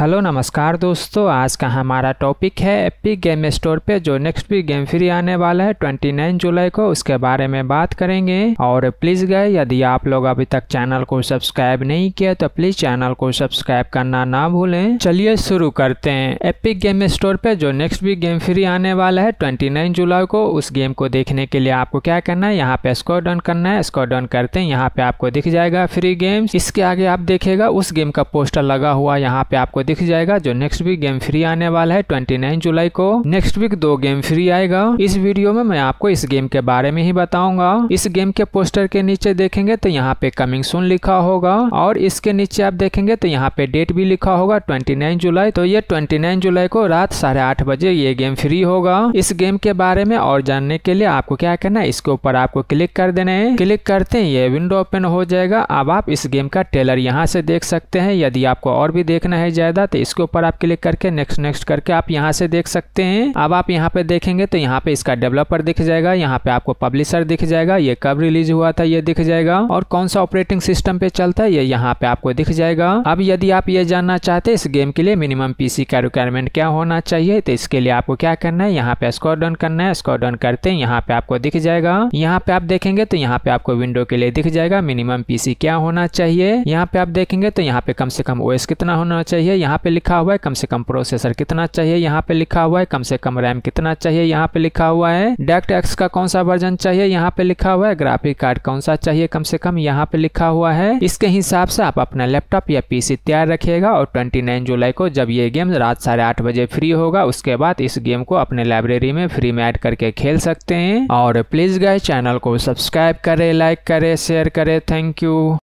hello नमस्कार दोस्तों आज का हमारा टॉपिक है एपिक गेम स्टोर पे जो नेक्स्ट वीक गेम फ्री आने वाला है 29 जुलाई को उसके बारे में बात करेंगे और प्लीज़ गए यदि आप लोग अभी तक चैनल को सब्सक्राइब नहीं किया तो प्लीज़ चैनल को सब्सक्राइब करना ना भूलें चलिए शुरू करते हैं एपिक गेम स्टोर पे जो नेक्स्ट वीक गेम फ्री आने वाला है ट्वेंटी जुलाई को उस गेम को देखने के लिए आपको क्या करना है यहाँ पे स्कोर डाउन करना है स्कोर डाउन करते हैं यहाँ पे आपको दिख जाएगा फ्री गेम इसके आगे आप देखेगा उस गेम का पोस्टर लगा हुआ यहाँ पे आपको दिख जाएगा जो नेक्स्ट वीक गेम फ्री आने वाला है ट्वेंटी नाइन जुलाई को नेक्स्ट वीक दो गेम फ्री आएगा इस वीडियो में मैं आपको इस गेम के बारे में ही बताऊंगा इस गेम के पोस्टर के नीचे देखेंगे तो यहाँ पे कमिंग सुन लिखा होगा और इसके नीचे आप देखेंगे तो यहाँ पे डेट भी लिखा होगा नाइन जुलाई तो ये नाइन जुलाई को रात साढ़े आठ बजे ये गेम फ्री होगा इस गेम के बारे में और जानने के लिए आपको क्या करना है इसके ऊपर आपको क्लिक कर देना है क्लिक करते ही ये विंडो ओपन हो जाएगा अब आप इस गेम का टेलर यहाँ से देख सकते हैं यदि आपको और भी देखना है ज्यादा ज़्यादा तो इसके ऊपर आप क्लिक करके नेक्स्ट नेक्स्ट करके आप यहाँ से देख सकते हैं अब आप यहाँ पे देखेंगे तो यहाँ पे इसका डेवलपर दिख जाएगा यहाँ पे आपको पब्लिशर दिख जाएगा ये कब रिलीज हुआ था ये दिख जाएगा और कौन सा ऑपरेटिंग सिस्टम पे चलता है ये यहाँ पे आपको दिख जाएगा अब यदि आप ये जानना चाहते इस गेम के लिए मिनिमम पीसी का रिक्वायरमेंट क्या होना चाहिए तो इसके लिए आपको क्या करना है यहाँ पे स्कोर डाउन करना है स्कोर डाउन करते हैं यहाँ पे आपको दिख जाएगा यहाँ पे आप देखेंगे तो यहाँ पे आपको विंडो के लिए दिख जाएगा मिनिमम पीसी क्या होना चाहिए यहाँ पे आप देखेंगे तो यहाँ पे कम से कम ओएस कितना होना चाहिए यहाँ पे लिखा हुआ है कम से कम प्रोसेसर कितना चाहिए यहाँ पे लिखा हुआ है कम से कम रैम कितना चाहिए यहाँ पे लिखा हुआ है डेक्ट एक्स का कौन सा वर्जन चाहिए यहाँ पे लिखा हुआ है ग्राफिक कार्ड कौन सा चाहिए कम से कम यहाँ पे लिखा हुआ है इसके हिसाब से आप अपना लैपटॉप या पीसी तैयार रखिएगा और ट्वेंटी जुलाई को जब ये गेम रात साढ़े आठ बजे फ्री होगा उसके बाद इस गेम को अपने लाइब्रेरी में फ्री में एड करके खेल सकते हैं और प्लीज गए चैनल को सब्सक्राइब करे लाइक करे शेयर करे थैंक यू